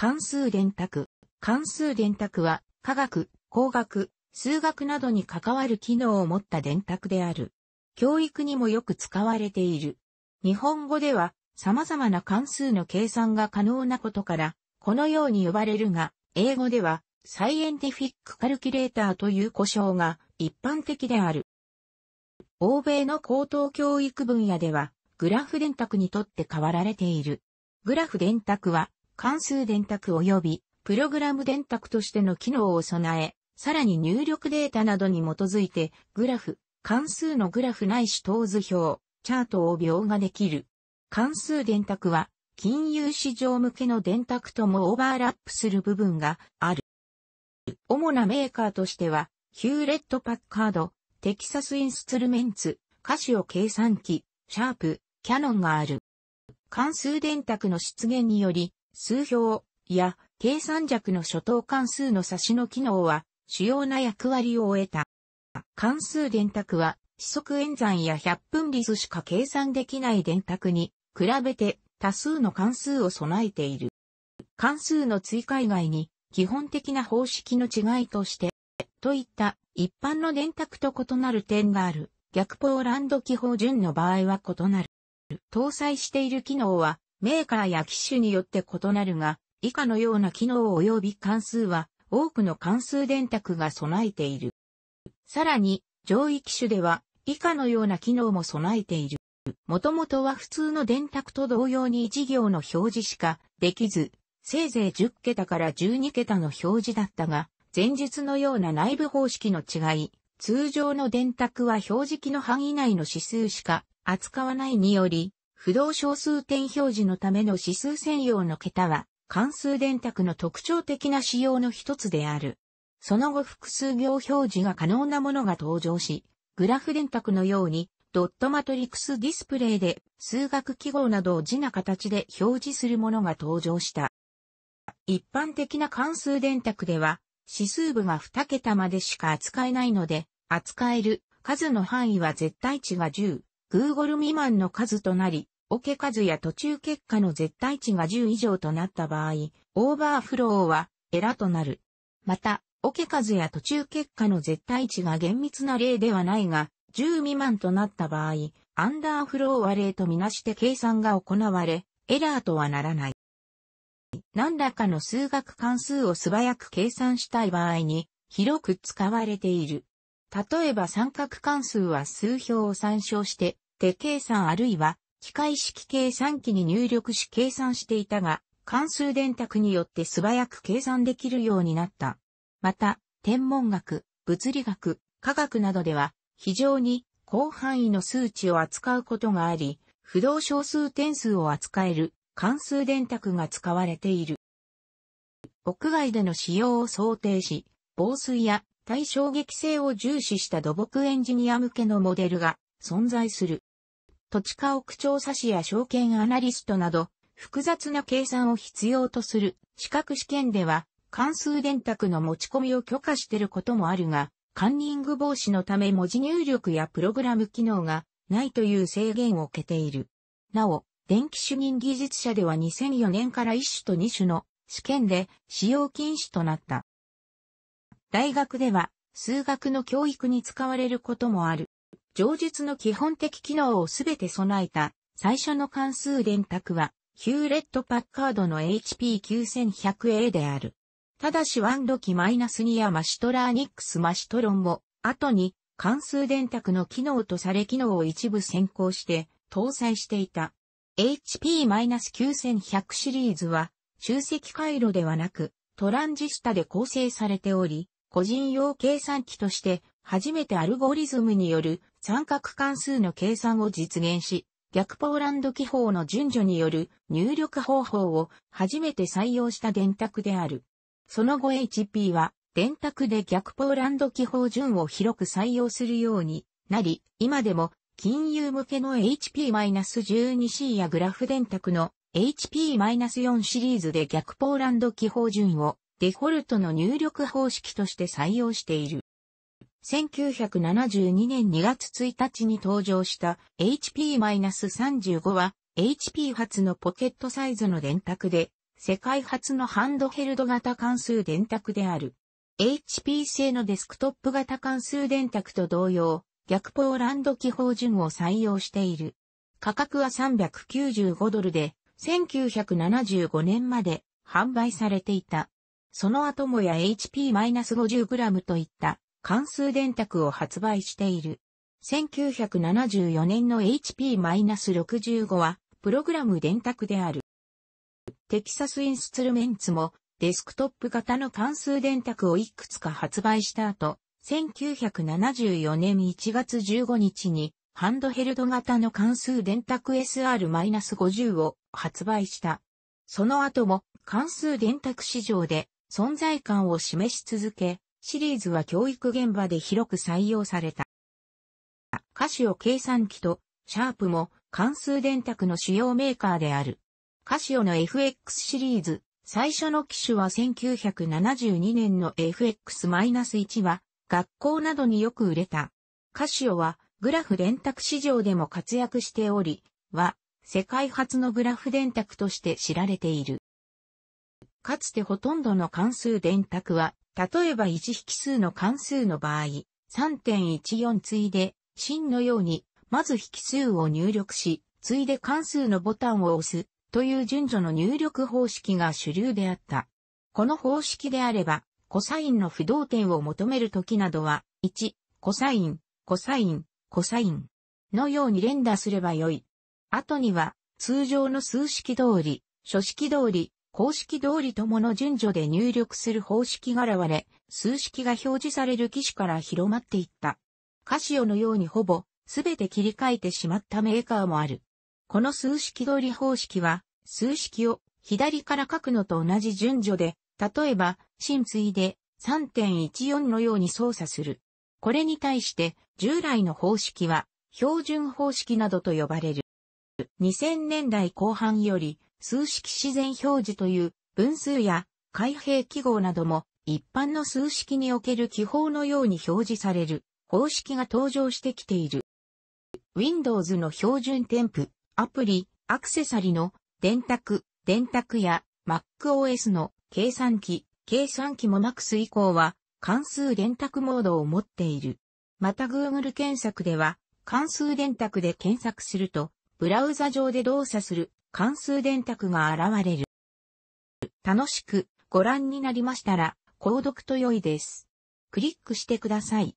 関数電卓。関数電卓は、科学、工学、数学などに関わる機能を持った電卓である。教育にもよく使われている。日本語では、様々な関数の計算が可能なことから、このように呼ばれるが、英語では、サイエンティフィックカルキュレーターという呼称が一般的である。欧米の高等教育分野では、グラフ電卓にとって変わられている。グラフ電卓は、関数電卓及びプログラム電卓としての機能を備え、さらに入力データなどに基づいて、グラフ、関数のグラフないし等図表、チャートを描画できる。関数電卓は、金融市場向けの電卓ともオーバーラップする部分がある。主なメーカーとしては、ヒューレット・パッカード、テキサス・インストゥルメンツ、カシオ計算機、シャープ、キャノンがある。関数電卓の出現により、数表や計算弱の初等関数の差しの機能は主要な役割を終えた。関数電卓は四則演算や100分率しか計算できない電卓に比べて多数の関数を備えている。関数の追加以外に基本的な方式の違いとして、といった一般の電卓と異なる点がある。逆ポーランド記法順の場合は異なる。搭載している機能はメーカーや機種によって異なるが、以下のような機能及び関数は多くの関数電卓が備えている。さらに、上位機種では以下のような機能も備えている。もともとは普通の電卓と同様に一行の表示しかできず、せいぜい10桁から12桁の表示だったが、前述のような内部方式の違い、通常の電卓は表示器の範囲内の指数しか扱わないにより、不動小数点表示のための指数専用の桁は、関数電卓の特徴的な仕様の一つである。その後複数行表示が可能なものが登場し、グラフ電卓のようにドットマトリクスディスプレイで数学記号などを字な形で表示するものが登場した。一般的な関数電卓では指数部が2桁までしか扱えないので、扱える数の範囲は絶対値が10、Google 未満の数となり、桶数や途中結果の絶対値が10以上となった場合、オーバーフローはエラとなる。また、桶数や途中結果の絶対値が厳密な例ではないが、10未満となった場合、アンダーフローは例とみなして計算が行われ、エラーとはならない。何らかの数学関数を素早く計算したい場合に、広く使われている。例えば三角関数は数表を参照して、手計算あるいは機械式計算機に入力し計算していたが、関数電卓によって素早く計算できるようになった。また、天文学、物理学、科学などでは、非常に広範囲の数値を扱うことがあり、不動小数点数を扱える関数電卓が使われている。屋外での使用を想定し、防水や対衝撃性を重視した土木エンジニア向けのモデルが存在する。土地家屋調査士や証券アナリストなど、複雑な計算を必要とする資格試験では、関数電卓の持ち込みを許可していることもあるが、カンニング防止のため文字入力やプログラム機能がないという制限を受けている。なお、電気主任技術者では2004年から1種と2種の試験で使用禁止となった。大学では数学の教育に使われることもある。上述の基本的機能をすべて備えた最初の関数電卓はヒューレット・パッカードの HP9100A である。ただしワンドキマイナス2やマシトラーニックスマシトロンも後に関数電卓の機能とされ機能を一部先行して搭載していた。HP-9100 シリーズは集積回路ではなくトランジスタで構成されており、個人用計算機として初めてアルゴリズムによる三角関数の計算を実現し、逆ポーランド記法の順序による入力方法を初めて採用した電卓である。その後 HP は電卓で逆ポーランド記法順を広く採用するようになり、今でも金融向けの HP-12C やグラフ電卓の HP-4 シリーズで逆ポーランド記法順をデフォルトの入力方式として採用している。1972年2月1日に登場した HP-35 は HP 発のポケットサイズの電卓で、世界初のハンドヘルド型関数電卓である。HP 製のデスクトップ型関数電卓と同様、逆ポーランド基法順を採用している。価格は395ドルで、1975年まで販売されていた。その後もや HP-50g といった関数電卓を発売している。1974年の HP-65 は、プログラム電卓である。テキサスインストゥルメンツも、デスクトップ型の関数電卓をいくつか発売した後、1974年1月15日に、ハンドヘルド型の関数電卓 SR-50 を発売した。その後も関数電卓市場で存在感を示し続け、シリーズは教育現場で広く採用された。カシオ計算機とシャープも関数電卓の主要メーカーである。カシオの FX シリーズ、最初の機種は1972年の FX-1 は学校などによく売れた。カシオはグラフ電卓市場でも活躍しており、は世界初のグラフ電卓として知られている。かつてほとんどの関数電卓は例えば1引数の関数の場合、3.14ついで、真のように、まず引数を入力し、ついで関数のボタンを押す、という順序の入力方式が主流であった。この方式であれば、コサインの不動点を求めるときなどは、1、コサイン、コサイン、コサインのように連打すればよい。後には、通常の数式通り、書式通り、公式通りともの順序で入力する方式が現れ、数式が表示される機種から広まっていった。カシオのようにほぼ、すべて切り替えてしまったメーカーもある。この数式通り方式は、数式を左から書くのと同じ順序で、例えば、浸水で3.14のように操作する。これに対して、従来の方式は、標準方式などと呼ばれる。2000年代後半より、数式自然表示という分数や開閉記号なども一般の数式における記法のように表示される方式が登場してきている。Windows の標準添付、アプリ、アクセサリの電卓、電卓や MacOS の計算機、計算機も Max 以降は関数電卓モードを持っている。また Google 検索では関数電卓で検索するとブラウザ上で動作する関数電卓が現れる。楽しくご覧になりましたら、購読と良いです。クリックしてください。